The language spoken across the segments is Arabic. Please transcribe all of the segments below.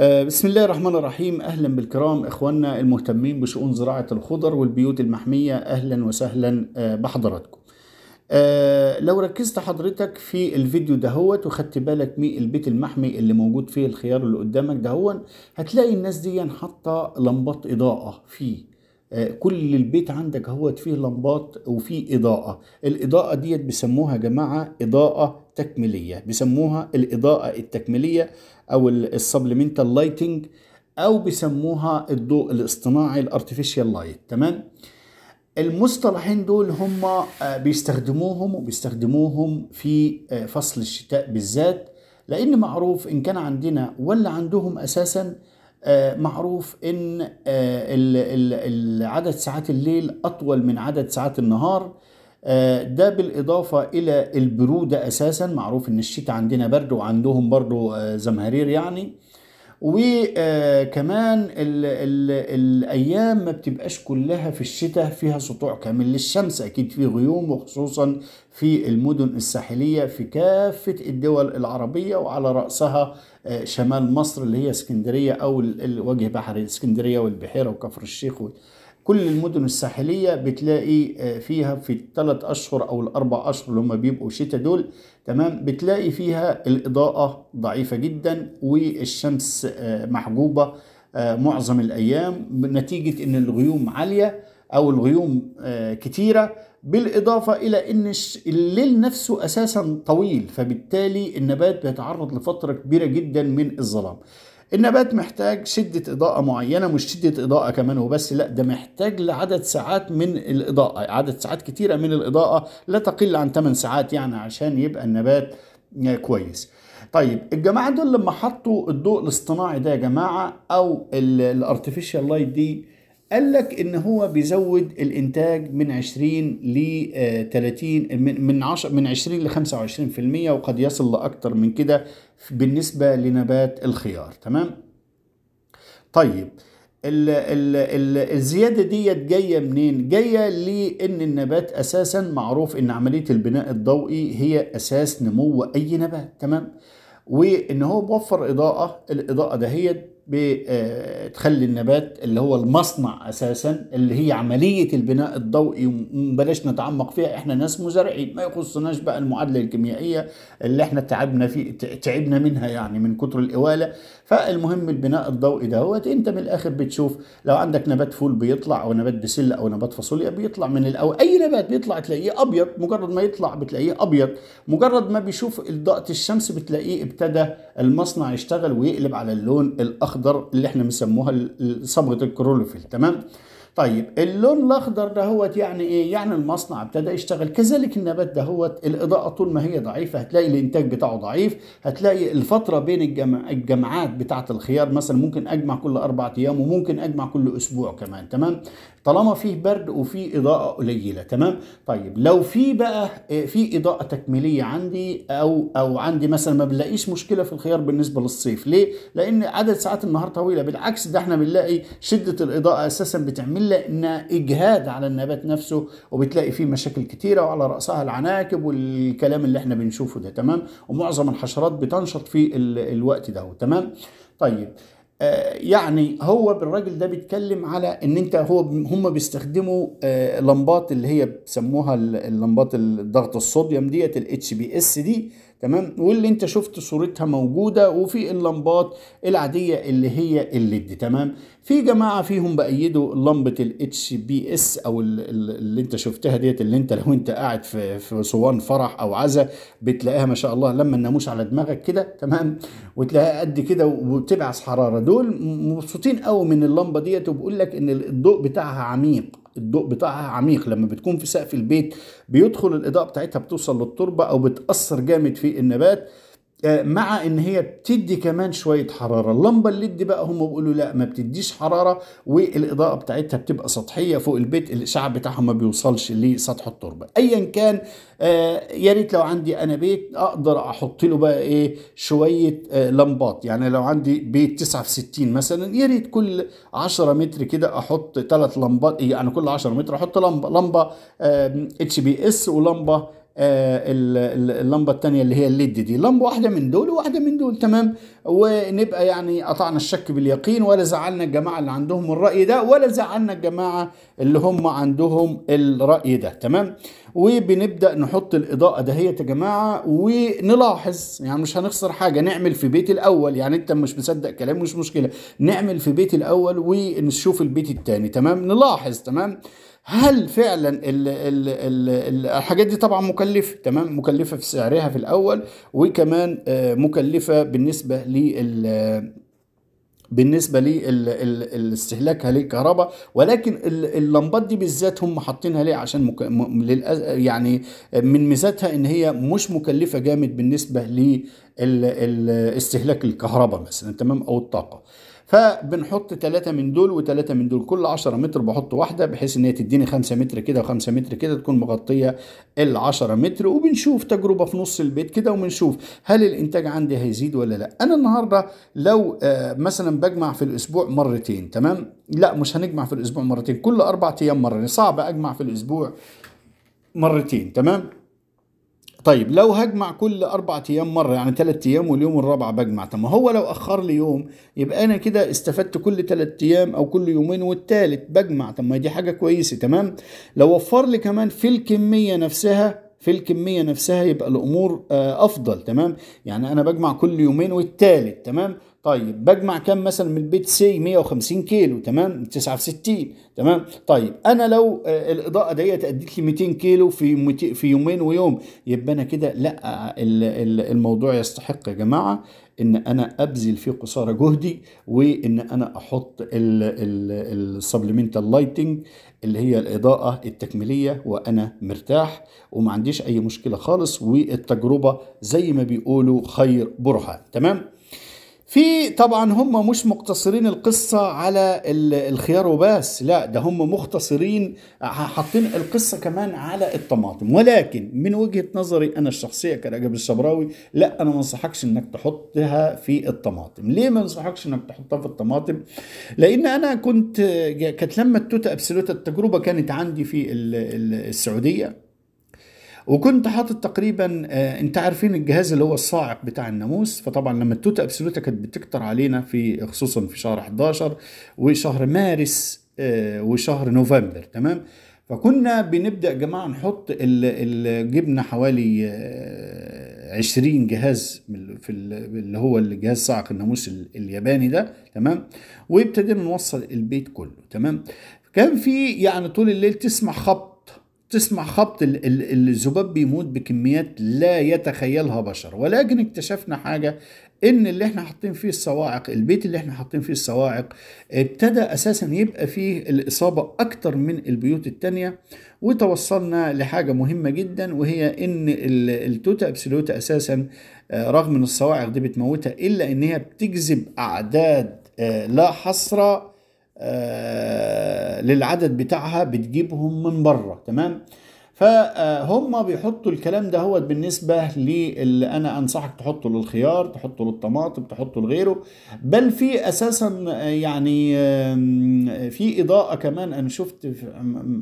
آه، بسم الله الرحمن الرحيم اهلا بالكرام اخواننا المهتمين بشؤون زراعه الخضر والبيوت المحميه اهلا وسهلا آه، بحضراتكم آه، لو ركزت حضرتك في الفيديو دهوت وخدت بالك من البيت المحمي اللي موجود فيه الخيار اللي قدامك دهون هتلاقي الناس دي حاطه لمبات اضاءه فيه آه، كل البيت عندك اهوت فيه لمبات وفيه إضاءة الإضاءة ديت بيسموها يا جماعة إضاءة تكميلية بيسموها الإضاءة التكميلية أو السبليمنتال لايتنج أو بيسموها الضوء الاصطناعي الارتفيشال لايت تمام المصطلحين دول هم آه، بيستخدموهم وبيستخدموهم في آه، فصل الشتاء بالذات لأن معروف إن كان عندنا ولا عندهم أساساً آه، معروف ان آه، عدد ساعات الليل اطول من عدد ساعات النهار آه، ده بالإضافة إلى البرودة أساسا معروف إن الشتاء عندنا برد وعندهم برضو زمهرير يعني وكمان الـ الـ الايام ما بتبقاش كلها في الشتاء فيها سطوع كامل للشمس اكيد في غيوم وخصوصا في المدن الساحليه في كافه الدول العربيه وعلى راسها آه، شمال مصر اللي هي اسكندريه او وجه بحر اسكندريه والبحيره وكفر الشيخ كل المدن الساحلية بتلاقي آه، فيها في الثلاث أشهر أو الأربع أشهر اللي هم بيبقوا شتاء دول تمام بتلاقي فيها الإضاءة ضعيفة جدا والشمس آه، محجوبة آه، معظم الأيام نتيجة إن الغيوم عالية أو الغيوم كتيرة بالإضافة إلى أن الليل نفسه أساسا طويل فبالتالي النبات بيتعرض لفترة كبيرة جدا من الظلام النبات محتاج شدة إضاءة معينة مش شدة إضاءة كمان وبس لا ده محتاج لعدد ساعات من الإضاءة عدد ساعات كتيرة من الإضاءة لا تقل عن 8 ساعات يعني عشان يبقى النبات كويس طيب الجماعة دول لما حطوا الضوء الاصطناعي ده يا جماعة أو الارتفيشال لايت دي قال لك ان هو بيزود الانتاج من 20 ل 30 آه، من من 10 من 20 ل 25% وقد يصل لاكثر من كده بالنسبه لنبات الخيار تمام طيب ال ال الـ الزياده ديت جايه منين جايه لان النبات اساسا معروف ان عمليه البناء الضوئي هي اساس نمو اي نبات تمام وان هو بوفر اضاءه الاضاءه دهيت بتخلي آه، النبات اللي هو المصنع اساسا اللي هي عمليه البناء الضوئي بلاش نتعمق فيها احنا ناس مزارعين ما يخصناش بقى المعادله الكيميائيه اللي احنا تعبنا في تعبنا منها يعني من كتر الاواله فالمهم البناء الضوئي دوت انت من الاخر بتشوف لو عندك نبات فول بيطلع او نبات بسله او نبات فاصوليا بيطلع من الاول اي نبات بيطلع تلاقيه ابيض مجرد ما يطلع بتلاقيه ابيض مجرد ما بيشوف اضاءه الشمس بتلاقيه ابتدى المصنع يشتغل ويقلب على اللون الاخضر اللي احنا بنسموها صبغه الكرولوفيل تمام طيب اللون الاخضر دهوت يعني ايه يعني المصنع ابتدى يشتغل كذلك النبات دهوت الاضاءه طول ما هي ضعيفه هتلاقي الانتاج بتاعه ضعيف هتلاقي الفتره بين الجمع... الجمعات بتاعه الخيار مثلا ممكن اجمع كل اربع ايام وممكن اجمع كل اسبوع كمان تمام طالما فيه برد وفيه اضاءه قليله تمام طيب لو في بقى آه، في اضاءه تكميليه عندي او او عندي مثلا ما بنلاقيش مشكله في الخيار بالنسبه للصيف ليه لان عدد ساعات النهار طويله بالعكس ده احنا بنلاقي شده الاضاءه اساسا بتعمل بيعمل لنا اجهاد على النبات نفسه وبتلاقي فيه مشاكل كتيره وعلى راسها العناكب والكلام اللي احنا بنشوفه ده تمام ومعظم الحشرات بتنشط في الوقت ده تمام طيب آه، يعني هو بالراجل ده بيتكلم على ان انت هو هم بيستخدموا آه، لمبات اللي هي بيسموها اللمبات الضغط الصوديوم ديت الاتش بي اس دي تمام واللي انت شفت صورتها موجوده وفي اللمبات العاديه اللي هي الليد تمام في جماعه فيهم بايدوا لمبه الاتش بي اس او اللي انت شفتها ديت اللي انت لو انت قاعد في في صوان فرح او عزا بتلاقيها ما شاء الله لما الناموس على دماغك كده تمام وتلاقيها قد كده وبتبعث حراره دول مبسوطين قوي من اللمبه ديت وبقول لك ان الضوء بتاعها عميق الضوء بتاعها عميق لما بتكون في سقف البيت بيدخل الاضاءه بتاعتها بتوصل للتربه او بتاثر جامد في النبات آه، مع ان هي بتدي كمان شويه حراره اللمبه الليد بقى هم بيقولوا لا ما بتديش حراره والاضاءه بتاعتها بتبقى سطحيه فوق البيت الاشعاع بتاعها ما بيوصلش لسطح التربه ايا كان آه، يا ريت لو عندي انا بيت اقدر احط له بقى ايه شويه آه، لمبات يعني لو عندي بيت 69 مثلا يا ريت كل 10 متر كده احط ثلاث لمبات يعني كل 10 متر احط لمبه لمبه اتش بي اس ولمبه آه، اللمبه الثانيه اللي هي الليد e دي لمبه واحده من دول وواحده من دول تمام ونبقى يعني قطعنا الشك باليقين ولا زعلنا الجماعه اللي عندهم الراي ده ولا زعلنا الجماعه اللي هم عندهم الراي ده تمام وبنبدا نحط الاضاءه دهيت يا جماعه ونلاحظ يعني مش هنخسر حاجه نعمل في بيت الاول يعني انت مش مصدق كلام مش مشكله نعمل في بيت الاول ونشوف البيت الثاني تمام نلاحظ تمام هل فعلا الـ الـ الـ الحاجات دي طبعا مكلفه تمام مكلفه في سعرها في الاول وكمان آه، مكلفه بالنسبه لل بالنسبة لاستهلاكها للكهرباء ولكن اللمبات دي بالذات هم حاطينها ليه عشان مك... م... للأز... يعني من ميزاتها ان هي مش مكلفة جامد بالنسبة لاستهلاك الكهرباء مثلا تمام او الطاقة فبنحط ثلاثة من دول وثلاثة من دول كل 10 متر بحط واحدة بحيث ان هي تديني 5 متر كده و5 متر كده تكون مغطية ال 10 متر وبنشوف تجربة في نص البيت كده وبنشوف هل الانتاج عندي هيزيد ولا لا انا النهاردة لو آه، مثلا بجمع في الاسبوع مرتين تمام لا مش هنجمع في الاسبوع مرتين كل اربع ايام مرة صعب اجمع في الاسبوع مرتين تمام طيب لو هجمع كل أربع أيام مرة يعني ثلاث أيام واليوم الرابع بجمع طب ما هو لو أخر لي يوم يبقى أنا كده استفدت كل ثلاث أيام أو كل يومين والتالت بجمع طب ما دي حاجة كويسة تمام لو وفر لي كمان في الكمية نفسها في الكمية نفسها يبقى الأمور آه، أفضل تمام يعني أنا بجمع كل يومين والتالت تمام طيب بجمع كام مثلا من البيت سي 150 كيلو تمام 69 تمام طيب انا لو آه، الاضاءه ديت اديت لي 200 كيلو في في يومين ويوم يبقى انا كده لا آه، الموضوع يستحق يا جماعه ان انا ابذل فيه قصارى جهدي وان انا احط السبلمنتال لايتنج اللي هي الاضاءه التكميليه وانا مرتاح وما عنديش اي مشكله خالص والتجربه زي ما بيقولوا خير برهان تمام في طبعا هم مش مقتصرين القصة على الخيار وبس لا ده هم مختصرين حاطين القصة كمان على الطماطم ولكن من وجهة نظري أنا الشخصية كرجب الشبراوي لا أنا ما انصحكش إنك تحطها في الطماطم ليه ما انصحكش إنك تحطها في الطماطم لأن أنا كنت كانت لما التوتا أبسلوت التجربة كانت عندي في السعودية وكنت حاطط تقريبا آه، انت عارفين الجهاز اللي هو الصاعق بتاع الناموس فطبعا لما التوت ابسولوتا كانت بتكتر علينا في خصوصا في شهر 11 وشهر مارس آه، وشهر نوفمبر تمام فكنا بنبدا يا جماعه نحط جبنا حوالي 20 آه، جهاز في اللي هو الجهاز صاعق الناموس الياباني ده تمام وابتدينا نوصل البيت كله تمام كان في يعني طول الليل تسمع خبط تسمع خبط الذباب بيموت بكميات لا يتخيلها بشر ولكن اكتشفنا حاجة ان اللي احنا حاطين فيه الصواعق البيت اللي احنا حاطين فيه الصواعق ابتدى اساسا يبقى فيه الاصابة اكتر من البيوت التانية وتوصلنا لحاجة مهمة جدا وهي ان التوتا ابسلوتا اساسا آه، رغم ان الصواعق دي بتموتها الا ان هي بتجذب اعداد آه، لا حصرة آه، للعدد بتاعها بتجيبهم من بره تمام فهم بيحطوا الكلام ده هو بالنسبة للي أنا أنصحك تحطه للخيار تحطه للطماطم تحطه لغيره بل في أساسا يعني في إضاءة كمان أنا شفت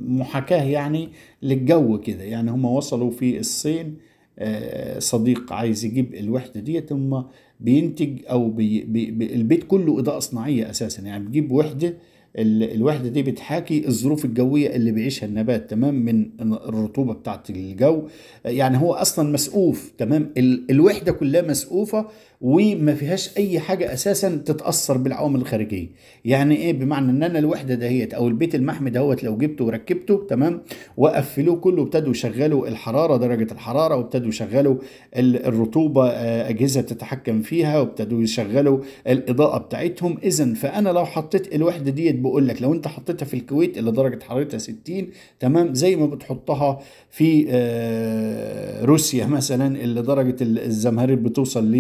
محاكاة يعني للجو كده يعني هم وصلوا في الصين آه، صديق عايز يجيب الوحده دي ثم بينتج او بي بي البيت كله اضاءه صناعيه اساسا يعني بيجيب وحده الوحده دي بتحاكي الظروف الجويه اللي بيعيشها النبات تمام من الرطوبه بتاعه الجو يعني هو اصلا مسقوف تمام الوحده كلها مسقوفه وما فيهاش اي حاجه اساسا تتاثر بالعوامل الخارجيه يعني ايه بمعنى ان انا الوحده دهيت او البيت المحمي دهوت لو جبته وركبته تمام وقفلوه كله ابتدوا يشغلوا الحراره درجه الحراره وابتدوا يشغلوا الرطوبه آه، اجهزه تتحكم فيها وابتدوا يشغلوا الاضاءه بتاعتهم اذا فانا لو حطيت الوحده ديت بقول لك لو انت حطيتها في الكويت اللي درجه حرارتها 60 تمام زي ما بتحطها في آه، روسيا مثلا اللي درجه الزمهرير بتوصل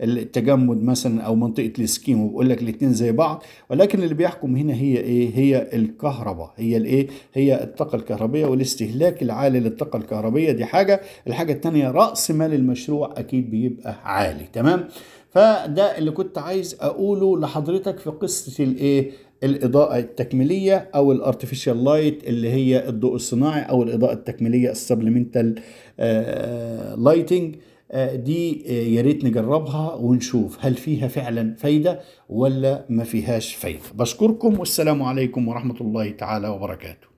للتجمد مثلا او منطقه الاسكيمو بقول لك الاثنين زي بعض ولكن اللي بيحكم هنا هي ايه هي الكهرباء هي الايه هي الطاقه الكهربيه والاستهلاك العالي للطاقه الكهربيه دي حاجه الحاجه الثانيه راس مال المشروع اكيد بيبقى عالي تمام فده اللي كنت عايز اقوله لحضرتك في قصه الايه الاضاءه التكميليه او الارتفيشال لايت اللي هي الضوء الصناعي او الاضاءه التكميليه السبلمنتال آه، لايتنج آه، دي آه، يا ريت نجربها ونشوف هل فيها فعلا فايده ولا ما فيهاش فايده بشكركم والسلام عليكم ورحمه الله تعالى وبركاته